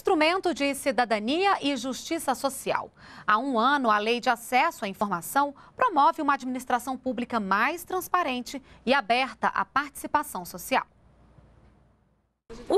Instrumento de Cidadania e Justiça Social. Há um ano, a Lei de Acesso à Informação promove uma administração pública mais transparente e aberta à participação social.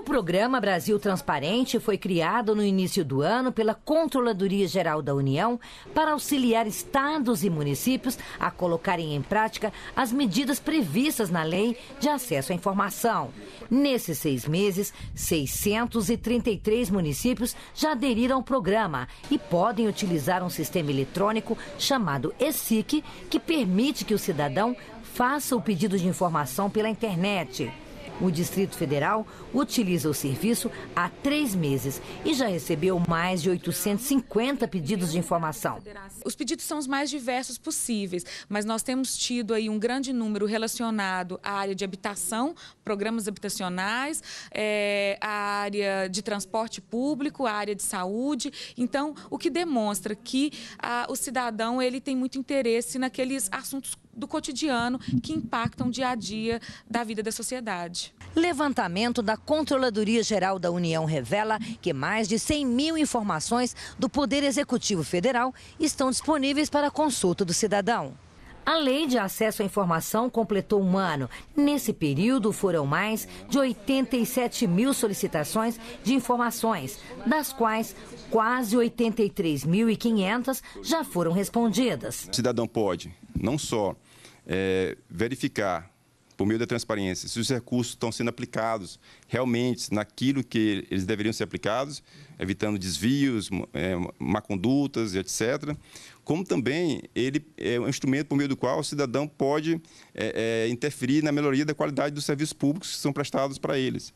O programa Brasil Transparente foi criado no início do ano pela Controladoria Geral da União para auxiliar estados e municípios a colocarem em prática as medidas previstas na lei de acesso à informação. Nesses seis meses, 633 municípios já aderiram ao programa e podem utilizar um sistema eletrônico chamado ESIC, que permite que o cidadão faça o pedido de informação pela internet. O Distrito Federal utiliza o serviço há três meses e já recebeu mais de 850 pedidos de informação. Os pedidos são os mais diversos possíveis, mas nós temos tido aí um grande número relacionado à área de habitação, programas habitacionais, é, à área de transporte público, à área de saúde. Então, o que demonstra que a, ah, o cidadão ele tem muito interesse naqueles assuntos do cotidiano que impactam o dia a dia da vida da sociedade. Levantamento da Controladoria Geral da União revela que mais de 100 mil informações do Poder Executivo Federal estão disponíveis para consulta do cidadão. A Lei de Acesso à Informação completou um ano. Nesse período, foram mais de 87 mil solicitações de informações, das quais quase 83.500 já foram respondidas. O cidadão pode não só é, verificar por meio da transparência se os recursos estão sendo aplicados realmente naquilo que eles deveriam ser aplicados, evitando desvios, é, má condutas, etc. Como também ele é um instrumento por meio do qual o cidadão pode é, é, interferir na melhoria da qualidade dos serviços públicos que são prestados para eles.